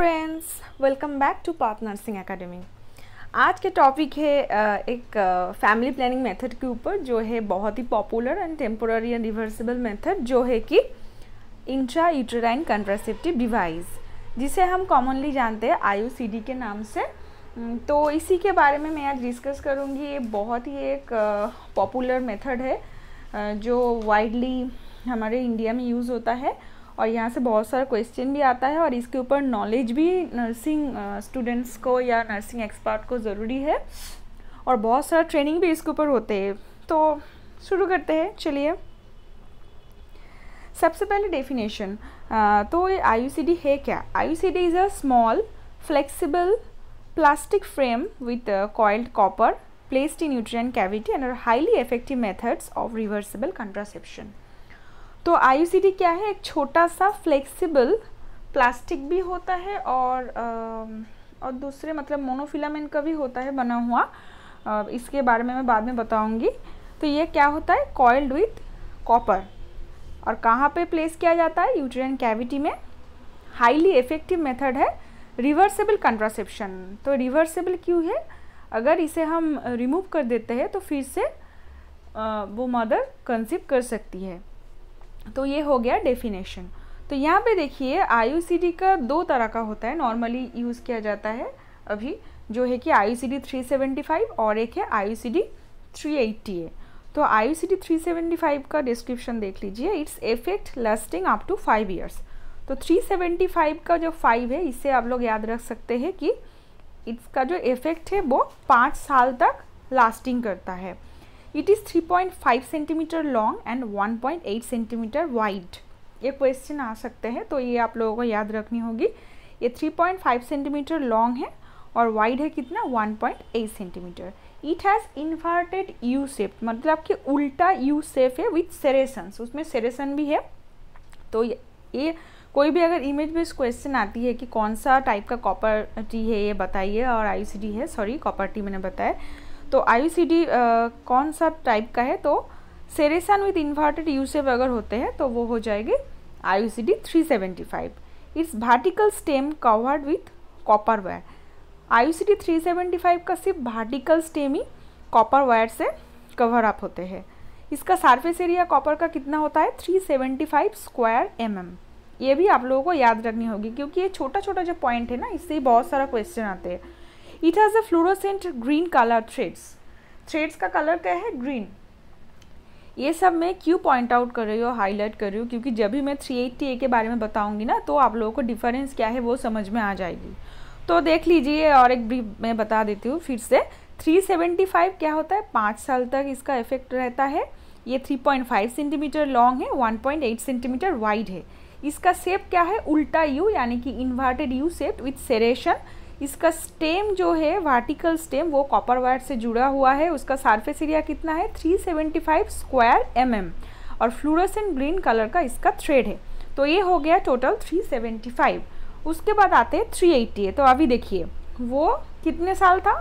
Friends welcome back to Path Nursing Academy आज के topic है एक फैमिली प्लानिंग मेथड के ऊपर जो है बहुत ही popular and temporary and reversible method जो है कि इंट्रा यूटराइन कंट्रासेप्टिव डिवाइस जिसे हम कॉमनली जानते हैं आई के नाम से तो इसी के बारे में मैं आज डिस्कस करूँगी ये बहुत ही एक पॉपुलर मेथड है जो वाइडली हमारे इंडिया में यूज़ होता है और यहाँ से बहुत सारा क्वेश्चन भी आता है और इसके ऊपर नॉलेज भी नर्सिंग स्टूडेंट्स को या नर्सिंग एक्सपर्ट को ज़रूरी है और बहुत सारा ट्रेनिंग भी इसके ऊपर होते हैं तो शुरू करते हैं चलिए सबसे पहले डेफिनेशन तो सी आई है क्या I is a small flexible plastic frame with coiled copper copper placed in uterine cavity and are highly effective methods of reversible contraception. तो आई क्या है एक छोटा सा फ्लेक्सिबल प्लास्टिक भी होता है और आ, और दूसरे मतलब मोनोफिलामेंट का भी होता है बना हुआ आ, इसके बारे में मैं बाद में बताऊंगी तो ये क्या होता है कॉयल्ड विथ कॉपर और कहाँ पे प्लेस किया जाता है यूट्रेन कैविटी में हाईली इफेक्टिव मेथड है रिवर्सेबल कंट्रासेप्शन तो रिवर्सेबल क्यों है अगर इसे हम रिमूव कर देते हैं तो फिर से आ, वो मदर कंसीव कर सकती है तो ये हो गया डेफिनेशन तो यहाँ पे देखिए आई का दो तरह का होता है नॉर्मली यूज़ किया जाता है अभी जो है कि I C D three seventy five और एक है I C D three eighty तो I C D three seventy five का डिस्क्रिप्शन देख लीजिए it's effect lasting up to five years तो थ्री सेवेंटी फाइव का जो फाइव है इससे आप लोग याद रख सकते हैं कि इसका जो इफेक्ट है वो पाँच साल तक लास्टिंग करता है three point 3.5 centimetre long and one point eight centimetre wide ये क्वेश्चन आ सकते हैं तो ये आप लोगों को याद रखनी होगी ये 3.5 सेंटीमीटर लॉन्ग है और वाइड है कितना 1.8 centimetre it has inverted U shape मतलब कि उल्टा यू सेप है विथ सेरेसन उसमें सेरेसन भी है तो ये कोई भी अगर इमेज बेस्ड क्वेश्चन आती है कि कौन सा टाइप का कॉपर टी है ये बताइए और आई है सॉरी कॉपर टी मैंने बताया तो आई कौन सा टाइप का है तो सेरेसन विद इन्वर्टेड यू अगर होते हैं तो वो हो जाएंगे I U C D three seventy five it's vertical stem covered with copper wire I U C D three seventy five का सिर्फ भार्टिकल स्टेम ही कॉपर वायर से कवर अप होते हैं इसका सरफेस एरिया कॉपर का कितना होता है three seventy five square M ये भी आप लोगों को याद रखनी होगी क्योंकि ये छोटा छोटा जो पॉइंट है ना इससे ही बहुत सारा क्वेश्चन आते हैं it has a fluorescent green colour threads threads का कलर क्या है ग्रीन ये सब मैं क्यों पॉइंट आउट कर रही हूँ हाईलाइट कर रही हूँ क्योंकि जब भी मैं थ्री एट्टी ए के बारे में बताऊँगी ना तो आप लोगों को डिफरेंस क्या है वो समझ में आ जाएगी तो देख लीजिए और एक ब्रीफ मैं बता देती हूँ फिर से 375 क्या होता है पाँच साल तक इसका इफेक्ट रहता है ये 3.5 सेंटीमीटर लॉन्ग है 1.8 सेंटीमीटर वाइड है इसका सेप क्या है उल्टा यू यानी कि inverted U shape with serration इसका स्टेम जो है वर्टिकल स्टेम वो कॉपर वायर से जुड़ा हुआ है उसका सार्फेस एरिया कितना है 375 स्क्वायर एमएम और फ्लोरोसेंट ग्रीन कलर का इसका थ्रेड है तो ये हो गया टोटल 375 उसके बाद आते हैं थ्री है तो अभी देखिए वो कितने साल था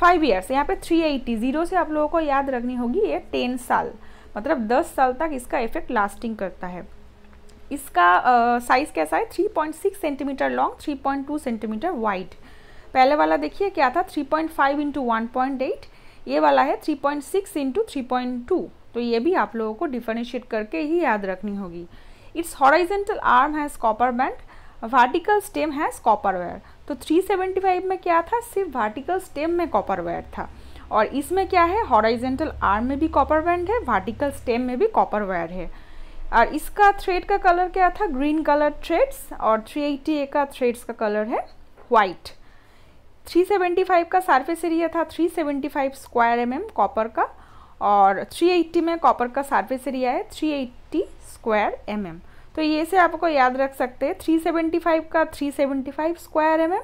फाइव ईयर्स यहाँ पे 380 जीरो से आप लोगों को याद रखनी होगी ये टेन साल मतलब दस साल तक इसका इफेक्ट लास्टिंग करता है इसका साइज़ कैसा है 3.6 सेंटीमीटर लॉन्ग 3.2 सेंटीमीटर वाइड पहले वाला देखिए क्या था 3.5 point five into one point eight ये वाला है 3.6 point six into three point two तो ये भी आप लोगों को डिफ्रेंशिएट करके ही याद रखनी होगी it's horizontal arm has copper band vertical stem has copper wire तो 375 में क्या था सिर्फ वर्टिकल स्टेम में कॉपर वेयर था और इसमें क्या है हॉराइजेंटल आर्म में भी कॉपर बैंड है वर्टिकल स्टेम में भी कॉपर वायर है और इसका थ्रेड का कलर क्या था ग्रीन कलर थ्रेड्स और 380 ए का थ्रेड्स का कलर है वाइट 375 का सरफेस एरिया था 375 स्क्वायर एम एम कॉपर का और 380 में कॉपर का सरफेस एरिया है 380 स्क्वायर एम एम तो ये से आपको याद रख सकते हैं 375 का 375 स्क्वायर एम एम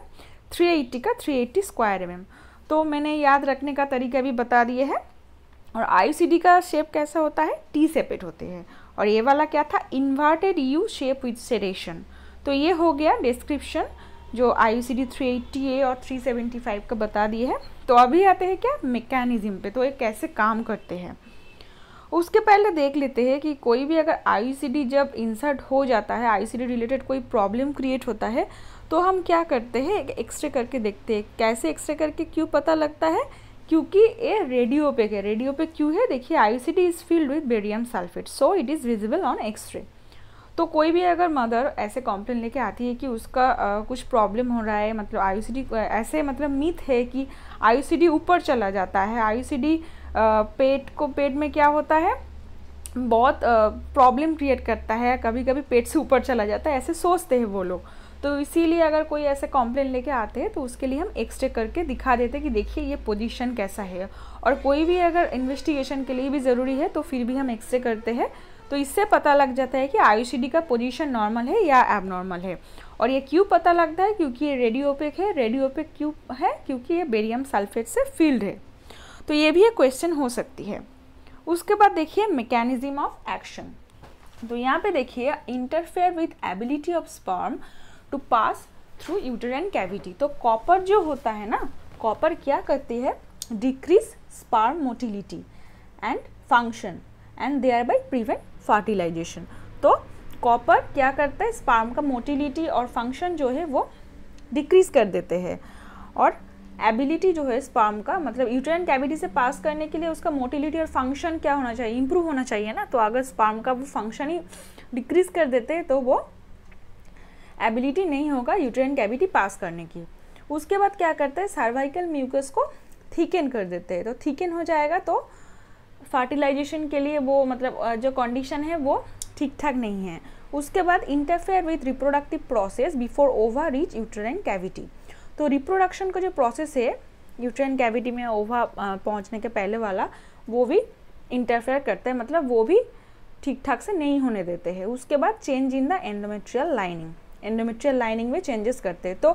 का 380 स्क्वायर एम तो मैंने याद रखने का तरीका भी बता दिए है और आई का शेप कैसा होता है टी सेपेट होते हैं और ये वाला क्या था inverted U shape with serration तो ये हो गया डिस्क्रिप्शन जो I C D three eighty A और थ्री सेवेंटी फाइव का बता दिए है तो अभी आते हैं क्या मेकेनिज़म पे तो ये कैसे काम करते हैं उसके पहले देख लेते हैं कि कोई भी अगर आई जब इंसर्ट हो जाता है आई रिलेटेड कोई प्रॉब्लम क्रिएट होता है तो हम क्या करते हैं एक्सरे करके देखते हैं कैसे एक्सरे करके क्यों पता लगता है क्योंकि ये रेडियो पे है रेडियो पे क्यों है देखिए I C D is filled with barium sulphate so it is visible on X ray तो कोई भी अगर मदर ऐसे कॉम्प्लेन लेके आती है कि उसका आ, कुछ प्रॉब्लम हो रहा है मतलब आई ऐसे मतलब मिथ है कि आई ऊपर चला जाता है आई पेट को पेट में क्या होता है बहुत प्रॉब्लम क्रिएट करता है कभी कभी पेट से ऊपर चला जाता है ऐसे सोचते हैं वो लोग तो इसीलिए अगर कोई ऐसे कॉम्प्लेन लेके आते हैं तो उसके लिए हम एक्सरे करके दिखा देते हैं कि देखिए ये पोजीशन कैसा है और कोई भी अगर इन्वेस्टिगेशन के लिए भी ज़रूरी है तो फिर भी हम एक्सरे करते हैं तो इससे पता लग जाता है कि आई का पोजीशन नॉर्मल है या एबनॉर्मल है और ये क्यों पता लगता है क्योंकि ये रेडियोपिक है रेडियोपिक क्यों है क्योंकि ये बेरियम सल्फेट से फील्ड है तो ये भी एक क्वेश्चन हो सकती है उसके बाद देखिए मैकेनिज्म ऑफ एक्शन तो यहाँ पे देखिए interfere with ability of sperm to pass through uterine cavity तो कॉपर जो होता है ना कॉपर क्या करती है decrease sperm motility and function and thereby prevent fertilisation तो कॉपर क्या करता है स्पार्म का मोटिलिटी और फंक्शन जो है वो डिक्रीज कर देते हैं और एबिलिटी जो है स्पार्म का मतलब यूट्रेन कैविटी से पास करने के लिए उसका मोटिलिटी और फंक्शन क्या होना चाहिए इम्प्रूव होना चाहिए ना तो अगर स्पार्म का वो फंक्शन ही डिक्रीज कर देते हैं तो वो एबिलिटी नहीं होगा यूट्रेन कैविटी पास करने की उसके बाद क्या करते हैं सर्वाइकल म्यूकस को थीकन कर देते हैं तो थीकन हो जाएगा तो फर्टिलाइजेशन के लिए वो मतलब जो कंडीशन है वो ठीक ठाक नहीं है उसके बाद interfere with reproductive process before ova reach uterine cavity तो रिप्रोडक्शन का जो प्रोसेस है यूट्रेन कैविटी में ओवा पहुंचने के पहले वाला वो भी इंटरफेयर करते हैं मतलब वो भी ठीक ठाक से नहीं होने देते हैं उसके बाद change in the endometrial lining endometrial lining में चेंजेस करते हैं तो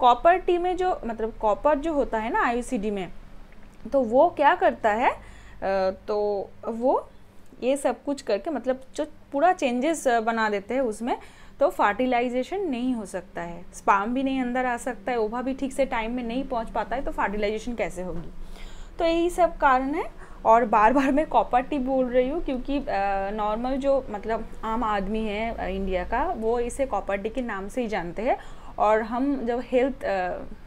कॉपर टी में जो मतलब कॉपर जो होता है ना आई में तो वो क्या करता है तो वो ये सब कुछ करके मतलब जो पूरा चेंजेस बना देते हैं उसमें तो फर्टिलाइजेशन नहीं हो सकता है स्पाम भी नहीं अंदर आ सकता है ओवा भी ठीक से टाइम में नहीं पहुंच पाता है तो फर्टिलाइजेशन कैसे होगी तो यही सब कारण है और बार बार मैं कॉपर टी बोल रही हूँ क्योंकि नॉर्मल जो मतलब आम आदमी है इंडिया का वो इसे कॉपर टी के नाम से ही जानते हैं और हम जब हेल्थ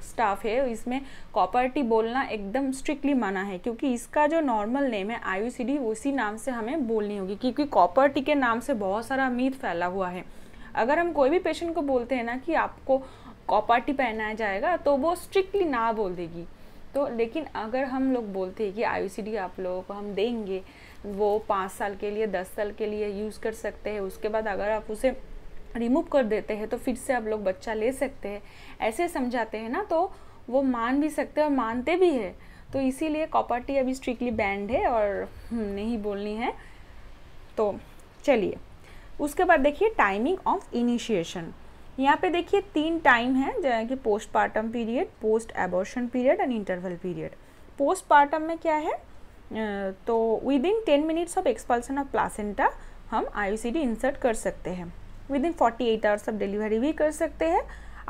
स्टाफ है इसमें कॉपर टी बोलना एकदम स्ट्रिक्टली माना है क्योंकि इसका जो नॉर्मल नेम है आयुसीडी उसी नाम से हमें बोलनी होगी क्योंकि कॉपर टी के नाम से बहुत सारा मीत फैला हुआ है अगर हम कोई भी पेशेंट को बोलते हैं ना कि आपको कॉपर टी पहनाया जाएगा तो वो स्ट्रिक्टली ना बोल देगी तो लेकिन अगर हम लोग बोलते हैं कि आई आप लोगों को हम देंगे वो पाँच साल के लिए दस साल के लिए यूज़ कर सकते हैं उसके बाद अगर आप उसे रिमूव कर देते हैं तो फिर से आप लोग बच्चा ले सकते हैं ऐसे समझाते हैं ना तो वो मान भी सकते हैं और मानते भी है तो इसीलिए कॉपर्टी अभी स्ट्रिक्टली बैंड है और हम्म, नहीं बोलनी है तो चलिए उसके बाद देखिए टाइमिंग ऑफ इनिशिएशन यहाँ पे देखिए तीन टाइम है जैसे कि postpartum period post abortion period and interval period postpartum में क्या है तो within ten minutes of expulsion of placenta हम आई इंसर्ट कर सकते हैं within forty eight hours आप डिलीवरी भी कर सकते हैं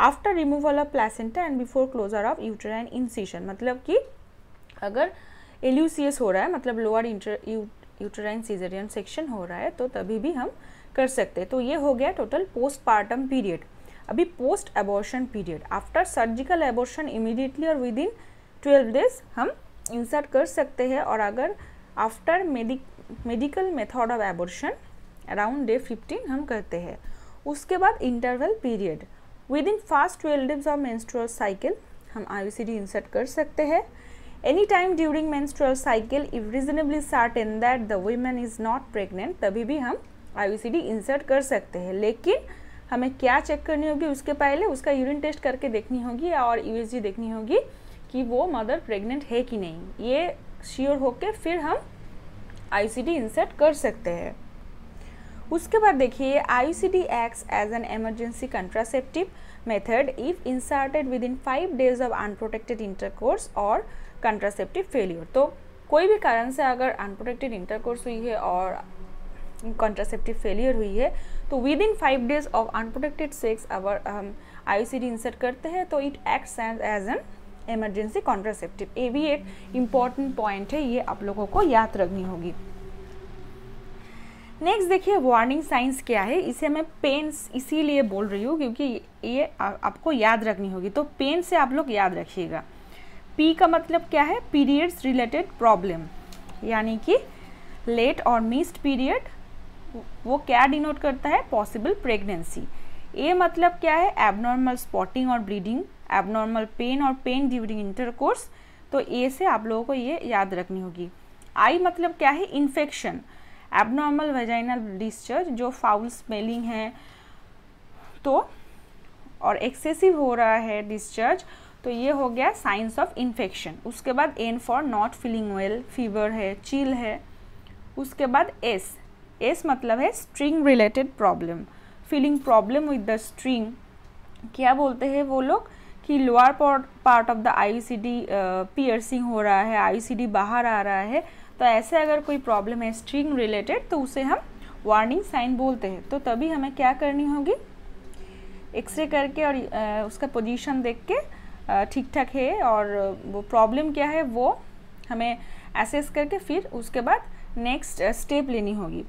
after removal of placenta and before closure of uterine incision मतलब कि अगर एल्यूसीएस हो रहा है मतलब लोअर यूट्राइन सीजरियन सेक्शन हो रहा है तो तभी भी हम कर सकते हैं तो ये हो गया टोटल पोस्ट पार्टम पीरियड अभी post abortion period after surgical abortion immediately और विद इन ट्वेल्व डेज हम इंसर्ट कर सकते हैं और अगर after medical method of abortion around day fifteen हम करते हैं उसके बाद interval period within first twelve days of menstrual cycle हम आई इंसर्ट कर सकते हैं any time during menstrual cycle if reasonably in that the women is not pregnant तभी भी हम आई इंसर्ट कर सकते हैं लेकिन हमें क्या चेक करनी होगी उसके पहले उसका यूरिन टेस्ट करके देखनी होगी और यूएसजी देखनी होगी कि वो मदर प्रेग्नेंट है कि नहीं ये श्योर होकर फिर हम डी इंसर्ट कर सकते हैं उसके बाद देखिए I C D X as an emergency contraceptive method if inserted within five days of unprotected intercourse और कंट्रासेप्टिव फेलियर तो कोई भी कारण से अगर अनप्रोटेक्टेड इंटरकोर्स हुई है और कॉन्ट्रासेप्टिव फेलियर हुई है तो within five days of unprotected sex अगर हम आई सी डी इंसर्ट करते हैं तो it acts as an emergency contraceptive ये भी एक इम्पॉर्टेंट पॉइंट है ये आप लोगों को याद रखनी होगी नेक्स्ट देखिए वार्निंग साइंस क्या है इसे मैं पेन इसीलिए बोल रही हूँ क्योंकि ये आ, आपको याद रखनी होगी तो पेन से आप लोग याद रखिएगा पी का मतलब क्या है पीरियड्स रिलेटेड प्रॉब्लम यानी कि लेट और मिस्ड पीरियड वो क्या डिनोट करता है पॉसिबल प्रेगनेंसी ए मतलब क्या है एबनॉर्मल स्पॉटिंग और ब्लीडिंग एबनॉर्मल पेन और पेन ड्यूरिंग इंटरकोर्स तो ए से आप लोगों को ये याद रखनी होगी आई मतलब क्या है इन्फेक्शन एबनॉर्मल वेजाइनल डिस्चार्ज जो फाउल स्मेलिंग है तो और एक्सेसिव हो रहा है डिस्चार्ज तो ये हो गया साइंस ऑफ इन्फेक्शन उसके बाद N for not feeling well fever है चील है उसके बाद एस एस मतलब है string related problem feeling problem with the string क्या बोलते हैं वो लोग कि lower part of the I C D piercing हो रहा है आई सी डी बाहर आ रहा है तो ऐसे अगर कोई प्रॉब्लम है स्ट्रिंग रिलेटेड तो उसे हम वार्निंग साइन बोलते हैं तो तभी हमें क्या करनी होगी एक्सरे करके और उसका पोजीशन देख के ठीक ठाक है और वो प्रॉब्लम क्या है वो हमें एसेस करके फिर उसके बाद नेक्स्ट स्टेप लेनी होगी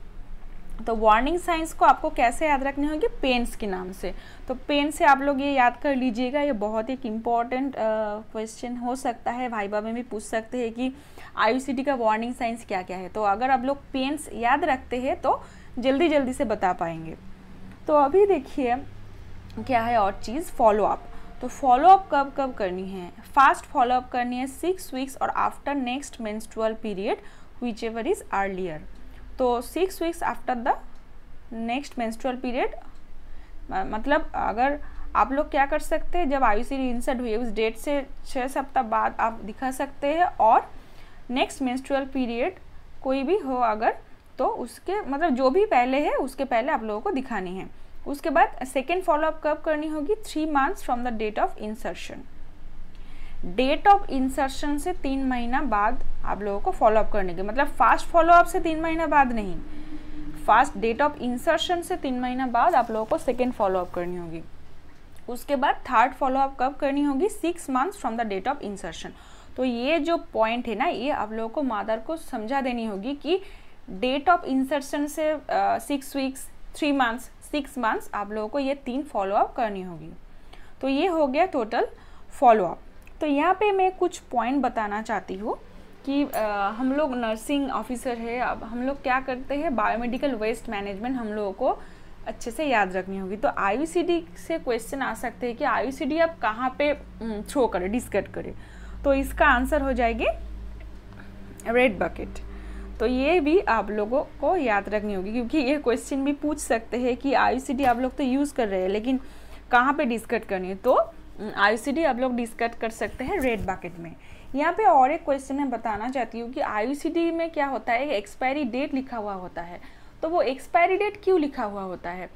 तो वार्निंग साइंस को आपको कैसे याद रखनी होगी पेंस के नाम से तो पेन से आप लोग ये याद कर लीजिएगा ये बहुत एक इम्पॉर्टेंट क्वेश्चन हो सकता है भाई बाबा में भी पूछ सकते हैं कि आई का वार्निंग साइंस क्या क्या है तो अगर आप लोग पेंस याद रखते हैं तो जल्दी जल्दी से बता पाएंगे तो अभी देखिए क्या है और चीज़ फॉलोअप तो फॉलोअप कब कब करनी है फास्ट फॉलोअप करनी है सिक्स वीक्स और after next menstrual period whichever is earlier तो six weeks after the next menstrual period मतलब अगर आप लोग क्या कर सकते हैं जब आयु सीरी इंसर्ट हुई है उस डेट से छः सप्ताह बाद आप दिखा सकते हैं और नेक्स्ट मेंस्ट्रुअल पीरियड कोई भी हो अगर तो उसके मतलब जो भी पहले है उसके पहले आप लोगों को दिखानी है उसके बाद सेकेंड फॉलोअप कब करनी होगी three months from the date of insertion date of insertion से तीन महीना बाद आप लोगों को फॉलोअप करने के मतलब फास्ट फॉलोअप से तीन महीना बाद नहीं फास्ट डेट ऑफ इंसर्शन से तीन महीना बाद आप लोगों को सेकेंड फॉलोअप करनी होगी उसके बाद थर्ड फॉलोअप कब करनी होगी six months from the date of insertion तो ये जो पॉइंट है ना ये आप लोगों को मादर को समझा देनी होगी कि डेट ऑफ इंसर्शन से six weeks three months six months आप लोगों को ये तीन फॉलोअप करनी होगी तो ये हो गया टोटल फॉलोअप तो यहाँ पे मैं कुछ पॉइंट बताना चाहती हूँ कि आ, हम लोग नर्सिंग ऑफिसर है अब हम लोग क्या करते हैं बायोमेडिकल वेस्ट मैनेजमेंट हम लोगों को अच्छे से याद रखनी होगी तो आई से क्वेश्चन आ सकते हैं कि आई आप कहाँ पे थ्रो करें डिस्कट करें तो इसका आंसर हो जाएगी रेड बकेट तो ये भी आप लोगों को याद रखनी होगी क्योंकि ये क्वेश्चन भी पूछ सकते हैं कि आई आप लोग तो यूज़ कर रहे हैं लेकिन कहाँ पे डिस्कट करनी है तो आई आप लोग डिस्कट कर सकते हैं रेड बकेट में यहाँ पे और एक क्वेश्चन मैं बताना चाहती हूँ कि आई में क्या होता है एक्सपायरी डेट लिखा हुआ होता है तो वो एक्सपायरी डेट क्यों लिखा हुआ होता है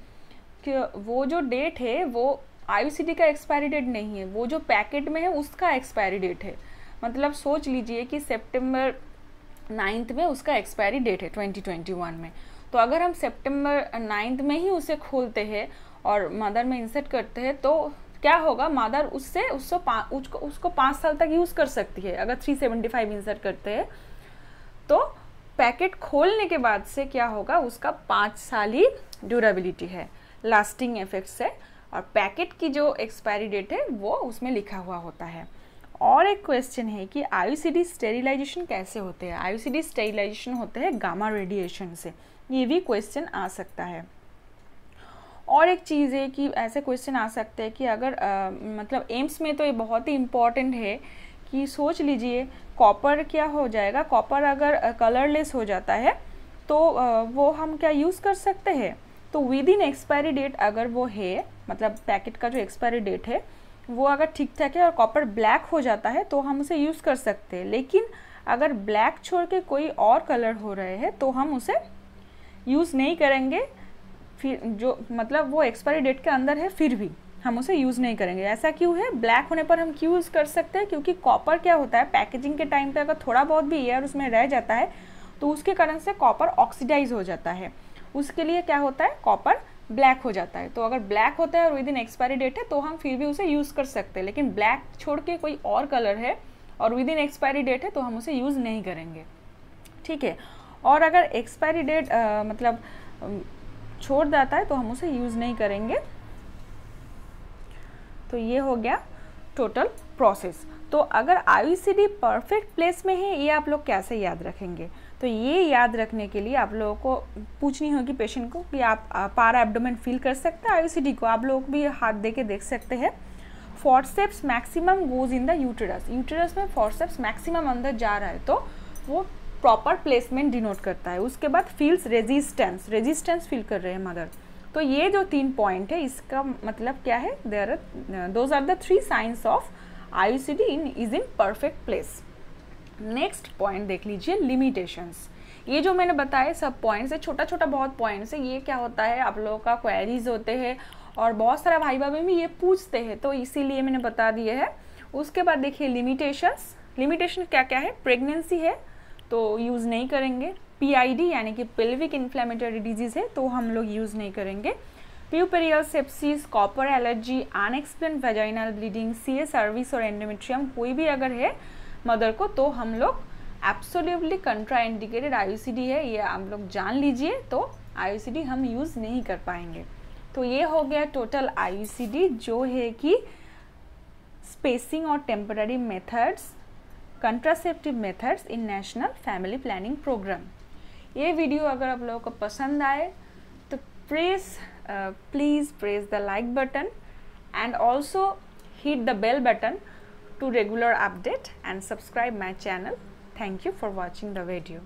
कि वो जो डेट है वो आई का एक्सपायरी डेट नहीं है वो जो पैकेट में है उसका एक्सपायरी डेट है मतलब सोच लीजिए कि सेप्टेम्बर नाइन्थ में उसका एक्सपायरी डेट है 2021 में तो अगर हम सेप्टेम्बर नाइन्थ में ही उसे खोलते हैं और मादर में इंसर्ट करते हैं तो क्या होगा मादर उससे उसको उसको उसको पाँच साल तक यूज़ कर सकती है अगर 375 इंसर्ट करते हैं तो पैकेट खोलने के बाद से क्या होगा उसका पाँच साल ही ड्यूरेबिलिटी है लास्टिंग इफेक्ट्स है और पैकेट की जो एक्सपायरी डेट है वो उसमें लिखा हुआ होता है और एक क्वेश्चन है कि आयुसीडी स्टेरिलाइजेशन कैसे होते हैं आयुसीडी स्टेरिलाइजेशन होते हैं गामा रेडिएशन से ये भी क्वेश्चन आ सकता है और एक चीज़ है कि ऐसे क्वेश्चन आ सकते हैं कि अगर आ, मतलब एम्स में तो ये बहुत ही इम्पॉर्टेंट है कि सोच लीजिए कॉपर क्या हो जाएगा कॉपर अगर कलरलेस हो जाता है तो आ, वो हम क्या यूज़ कर सकते हैं तो विद इन एक्सपायरी डेट अगर वो है मतलब पैकेट का जो एक्सपायरी डेट है वो अगर ठीक ठाक है और कॉपर ब्लैक हो जाता है तो हम उसे यूज़ कर सकते हैं लेकिन अगर ब्लैक छोड़ के कोई और कलर हो रहे हैं तो हम उसे यूज़ नहीं करेंगे फिर जो मतलब वो एक्सपायरी डेट के अंदर है फिर भी हम उसे यूज़ नहीं करेंगे ऐसा क्यों है ब्लैक होने पर हम क्यों यूज़ कर सकते हैं क्योंकि कॉपर क्या होता है पैकेजिंग के टाइम पे अगर थोड़ा बहुत भी एयर उसमें रह जाता है तो उसके कारण से कॉपर ऑक्सीडाइज हो जाता है उसके लिए क्या होता है कॉपर ब्लैक हो जाता है तो अगर ब्लैक होता है और विद इन एक्सपायरी डेट है तो हम फिर भी उसे यूज़ कर सकते हैं लेकिन ब्लैक छोड़ के कोई और कलर है और विद इन एक्सपायरी डेट है तो हम उसे यूज़ नहीं करेंगे ठीक है और अगर एक्सपायरी डेट मतलब छोड़ जाता है तो हम उसे यूज़ नहीं करेंगे तो ये हो गया टोटल प्रोसेस तो अगर आई परफेक्ट प्लेस में है ये आप लोग कैसे याद रखेंगे तो ये याद रखने के लिए आप लोगों को पूछनी होगी पेशेंट को कि आप पारा एब्डोमेन फील कर सकते हैं आई को आप लोग भी हाथ दे के देख सकते हैं forceps maximum goes in the uterus uterus में फॉरसेप्स मैक्सिमम अंदर जा रहा है तो वो प्रॉपर प्लेसमेंट डिनोट करता है उसके बाद फील्स रेजिस्टेंस रेजिस्टेंस फील कर रहे हैं मदर तो ये जो तीन पॉइंट है इसका मतलब क्या है there those are the three signs of I C D in is in perfect place next point देख लीजिए लिमिटेशंस ये जो मैंने बताए सब पॉइंट्स है छोटा छोटा बहुत पॉइंट्स है ये क्या होता है आप लोगों का क्वेरीज होते हैं और बहुत सारा भाई भाभी भी ये पूछते हैं तो इसीलिए मैंने बता दिए है उसके बाद देखिए लिमिटेशंस लिमिटेशन क्या क्या है प्रेगनेंसी है तो यूज़ नहीं करेंगे पी यानी कि पिल्विक इन्फ्लेमेटरी डिजीज़ है तो हम लोग यूज़ नहीं करेंगे puerperal sepsis copper allergy unexplained vaginal bleeding C cervix और एंडोमेट्रियम कोई भी अगर है मदर को तो हम लोग एब्सोल्यूटली कंट्राइंडिकेटेड आई है ये आप लोग जान लीजिए तो आई हम यूज़ नहीं कर पाएंगे तो ये हो गया टोटल आई जो है कि स्पेसिंग और temporary methods contraceptive methods in national family planning programme ये वीडियो अगर आप लोगों को पसंद आए तो press please press the like button and also hit the bell button to regular update and subscribe my channel. Thank you for watching the video.